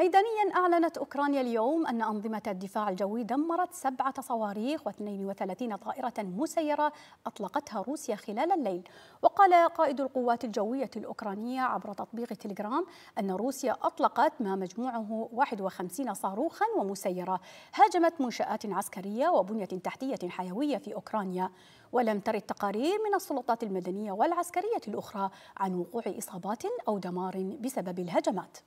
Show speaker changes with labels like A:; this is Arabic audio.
A: ميدانيا أعلنت أوكرانيا اليوم أن أنظمة الدفاع الجوي دمرت سبعة صواريخ و32 طائرة مسيرة أطلقتها روسيا خلال الليل وقال قائد القوات الجوية الأوكرانية عبر تطبيق تليجرام أن روسيا أطلقت ما مجموعه 51 صاروخا ومسيرة هاجمت منشآت عسكرية وبنية تحتية حيوية في أوكرانيا ولم ترد تقارير من السلطات المدنية والعسكرية الأخرى عن وقوع إصابات أو دمار بسبب الهجمات